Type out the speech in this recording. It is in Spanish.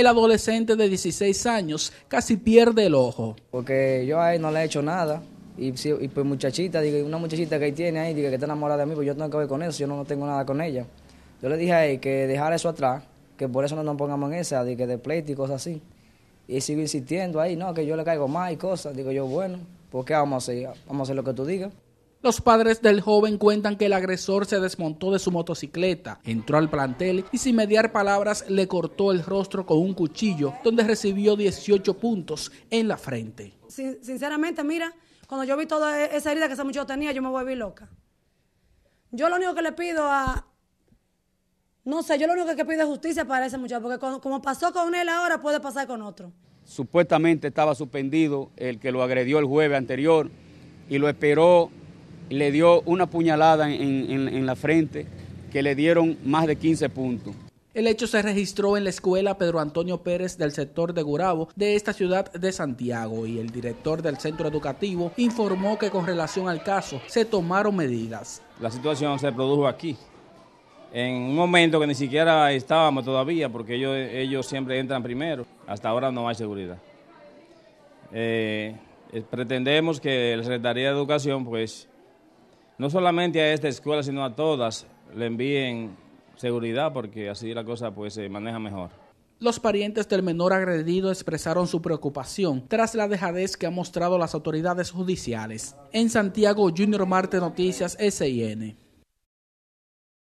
el adolescente de 16 años casi pierde el ojo. Porque yo a él no le he hecho nada. Y, pues muchachita, digo, una muchachita que ahí tiene ahí, que está enamorada de mí, pues yo tengo que ver con eso, yo no, tengo nada con ella. Yo le dije a él que dejara eso atrás, que por eso no nos pongamos en esa, de que de pleito y cosas así. Y sigo insistiendo ahí, no, que yo le caigo más y cosas. Digo yo, bueno, pues qué vamos a hacer, vamos a hacer lo que tú digas. Los padres del joven cuentan que el agresor se desmontó de su motocicleta, entró al plantel y sin mediar palabras le cortó el rostro con un cuchillo, donde recibió 18 puntos en la frente. sinceramente, mira, cuando yo vi toda e-, esa herida que ese muchacho tenía, yo me volví loca. Yo lo único que le pido a... No sé, yo lo único que pido es justicia para ese muchacho, porque como pasó con él ahora, puede pasar con otro. Supuestamente estaba suspendido el que lo agredió el jueves anterior y lo esperó le dio una puñalada en, la frente que le dieron más de 15 puntos. El hecho se registró en la escuela Pedro Antonio Pérez del sector de Gurabo de esta ciudad de Santiago y el director del centro educativo informó que con relación al caso se tomaron medidas. La situación se produjo aquí, en un momento que ni siquiera estábamos todavía porque ellos, ellos siempre entran primero. Hasta ahora no hay seguridad. Eh, pretendemos que la Secretaría de Educación pues no solamente a esta escuela, sino a todas, le envíen seguridad porque así la cosa pues se maneja mejor. Los parientes del menor agredido expresaron su preocupación tras la dejadez que han mostrado las autoridades judiciales. En Santiago, Junior Marte Noticias SIN.